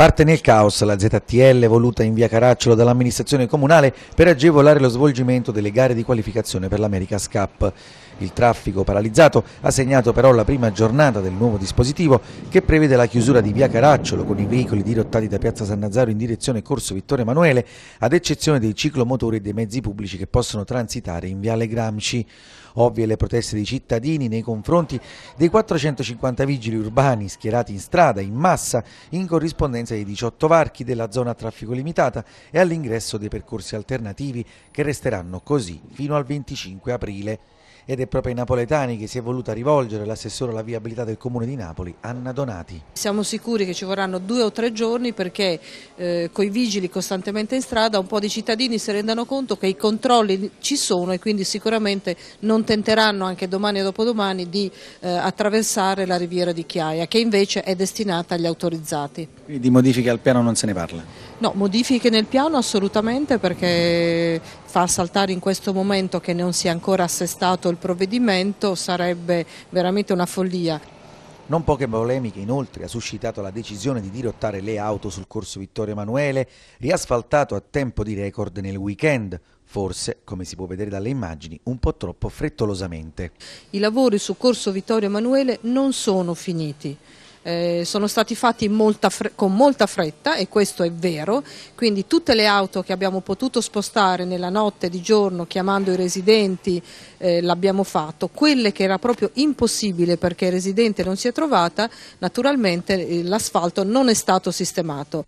Parte nel caos la ZTL voluta in via Caracciolo dall'amministrazione comunale per agevolare lo svolgimento delle gare di qualificazione per l'America's Cup. Il traffico paralizzato ha segnato però la prima giornata del nuovo dispositivo che prevede la chiusura di via Caracciolo con i veicoli dirottati da piazza San Nazaro in direzione Corso Vittorio Emanuele, ad eccezione dei ciclomotori e dei mezzi pubblici che possono transitare in viale Gramsci. Ovvie le proteste dei cittadini nei confronti dei 450 vigili urbani schierati in strada in massa in corrispondenza ai 18 varchi della zona a traffico limitata e all'ingresso dei percorsi alternativi che resteranno così fino al 25 aprile ed è proprio ai napoletani che si è voluta rivolgere l'assessore alla viabilità del Comune di Napoli, Anna Donati. Siamo sicuri che ci vorranno due o tre giorni perché eh, coi vigili costantemente in strada un po' di cittadini si rendano conto che i controlli ci sono e quindi sicuramente non tenteranno anche domani e dopodomani di eh, attraversare la riviera di Chiaia che invece è destinata agli autorizzati. Quindi di modifiche al piano non se ne parla? No, modifiche nel piano assolutamente perché far saltare in questo momento che non si è ancora assestato il provvedimento sarebbe veramente una follia. Non poche polemiche inoltre ha suscitato la decisione di dirottare le auto sul corso Vittorio Emanuele, riasfaltato a tempo di record nel weekend, forse, come si può vedere dalle immagini, un po' troppo frettolosamente. I lavori su corso Vittorio Emanuele non sono finiti eh, sono stati fatti molta con molta fretta e questo è vero, quindi tutte le auto che abbiamo potuto spostare nella notte di giorno chiamando i residenti eh, l'abbiamo fatto, quelle che era proprio impossibile perché il residente non si è trovata naturalmente eh, l'asfalto non è stato sistemato.